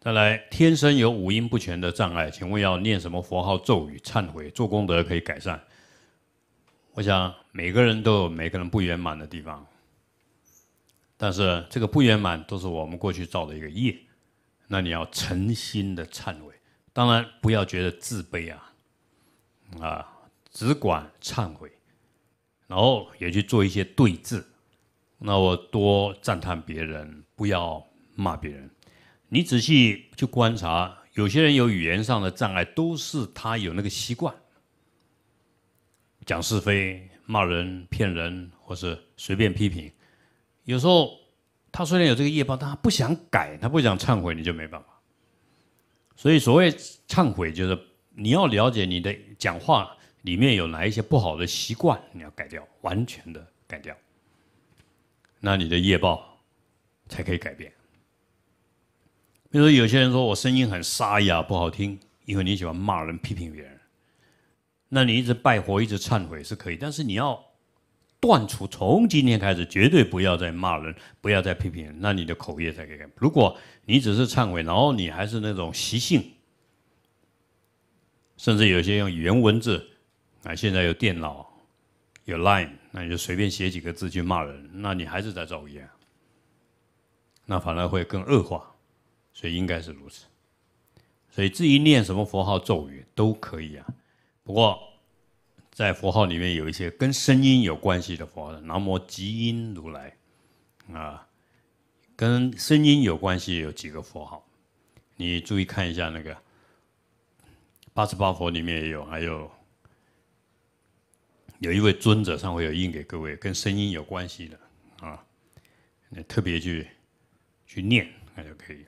再来，天生有五音不全的障碍，请问要念什么佛号、咒语、忏悔、做功德可以改善？我想每个人都有每个人不圆满的地方，但是这个不圆满都是我们过去造的一个业。那你要诚心的忏悔，当然不要觉得自卑啊，啊，只管忏悔，然后也去做一些对峙，那我多赞叹别人，不要骂别人。你仔细去观察，有些人有语言上的障碍，都是他有那个习惯，讲是非、骂人、骗人，或是随便批评。有时候他虽然有这个业报，但他不想改，他不想忏悔，你就没办法。所以，所谓忏悔，就是你要了解你的讲话里面有哪一些不好的习惯，你要改掉，完全的改掉，那你的业报才可以改变。比如说，有些人说我声音很沙哑，不好听，因为你喜欢骂人、批评别人。那你一直拜佛，一直忏悔是可以，但是你要断除，从今天开始，绝对不要再骂人，不要再批评人，那你的口业才可以。如果你只是忏悔，然后你还是那种习性，甚至有些用语言文字啊，现在有电脑、有 Line，那你就随便写几个字去骂人，那你还是在造业，那反而会更恶化。所以应该是如此，所以至于念什么佛号咒语都可以啊。不过，在佛号里面有一些跟声音有关系的佛号，南无极音如来啊，跟声音有关系有几个佛号，你注意看一下那个八十八佛里面也有，还有有一位尊者上会有印给各位，跟声音有关系的啊，那特别去去念那就可以。